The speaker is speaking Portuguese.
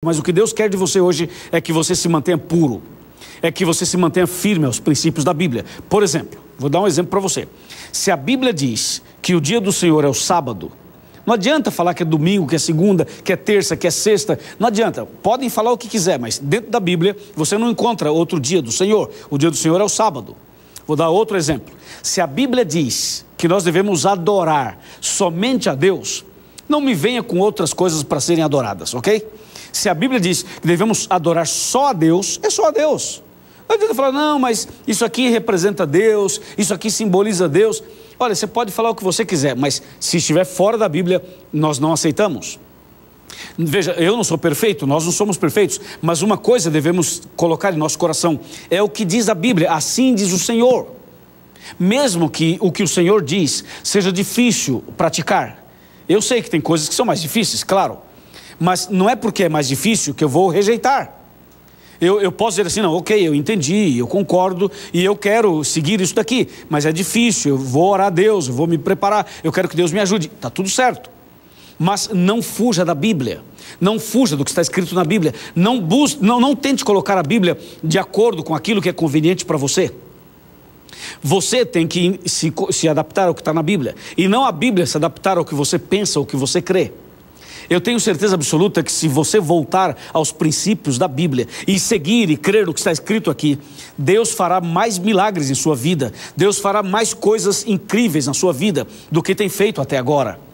Mas o que Deus quer de você hoje é que você se mantenha puro, é que você se mantenha firme aos princípios da Bíblia. Por exemplo, vou dar um exemplo para você. Se a Bíblia diz que o dia do Senhor é o sábado, não adianta falar que é domingo, que é segunda, que é terça, que é sexta, não adianta. Podem falar o que quiser, mas dentro da Bíblia você não encontra outro dia do Senhor. O dia do Senhor é o sábado. Vou dar outro exemplo. Se a Bíblia diz que nós devemos adorar somente a Deus, não me venha com outras coisas para serem adoradas, ok? Se a Bíblia diz que devemos adorar só a Deus, é só a Deus. Não adianta falar, não, mas isso aqui representa Deus, isso aqui simboliza Deus. Olha, você pode falar o que você quiser, mas se estiver fora da Bíblia, nós não aceitamos. Veja, eu não sou perfeito, nós não somos perfeitos, mas uma coisa devemos colocar em nosso coração: é o que diz a Bíblia, assim diz o Senhor. Mesmo que o que o Senhor diz seja difícil praticar, eu sei que tem coisas que são mais difíceis, claro. Mas não é porque é mais difícil que eu vou rejeitar. Eu, eu posso dizer assim, não, ok, eu entendi, eu concordo e eu quero seguir isso daqui, mas é difícil, eu vou orar a Deus, eu vou me preparar, eu quero que Deus me ajude. Está tudo certo. Mas não fuja da Bíblia, não fuja do que está escrito na Bíblia, não, bus não, não tente colocar a Bíblia de acordo com aquilo que é conveniente para você. Você tem que se, se adaptar ao que está na Bíblia. E não a Bíblia se adaptar ao que você pensa, ao que você crê. Eu tenho certeza absoluta que se você voltar aos princípios da Bíblia e seguir e crer no que está escrito aqui, Deus fará mais milagres em sua vida, Deus fará mais coisas incríveis na sua vida do que tem feito até agora.